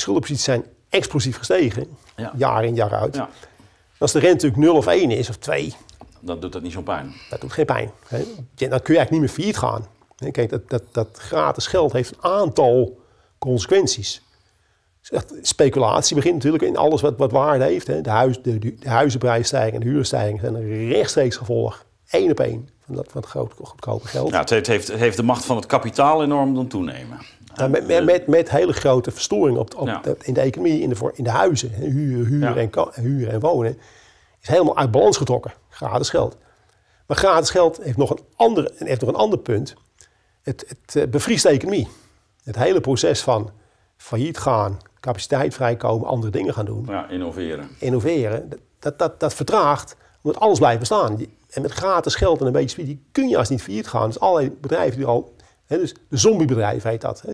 die schuldenposities zijn explosief gestegen, jaar in jaar uit. Ja. Als de rente natuurlijk 0 of 1 is of 2. Dan doet dat niet zo'n pijn. Dat doet geen pijn. Hè? Dan kun je eigenlijk niet meer failliet gaan. Kijk, dat, dat, dat gratis geld heeft een aantal consequenties. Speculatie begint natuurlijk in alles wat, wat waarde heeft. Hè. De, huis, de, de huizenprijsstijging en de huurstijging zijn een rechtstreeks gevolg, één op één, van dat, van het groot, goedkope geld. het, heeft, heeft de macht van het kapitaal enorm doen toenemen met, met, met, hele grote verstoringen op, op in de economie, in de, in de huizen, huren, huur en, huur en wonen, is helemaal uit balans getrokken. Gratis geld. Maar gratis geld heeft nog een, andere, heeft nog een ander punt. Het, het eh, bevriest de economie. Het hele proces van failliet gaan, capaciteit vrijkomen, andere dingen gaan doen. Ja, innoveren. Innoveren, dat, dat, dat vertraagt, omdat alles blijft bestaan. En met gratis geld en een beetje speed, kun je als niet failliet gaan. Dus allerlei bedrijven die al... dus de zombiebedrijven heet dat.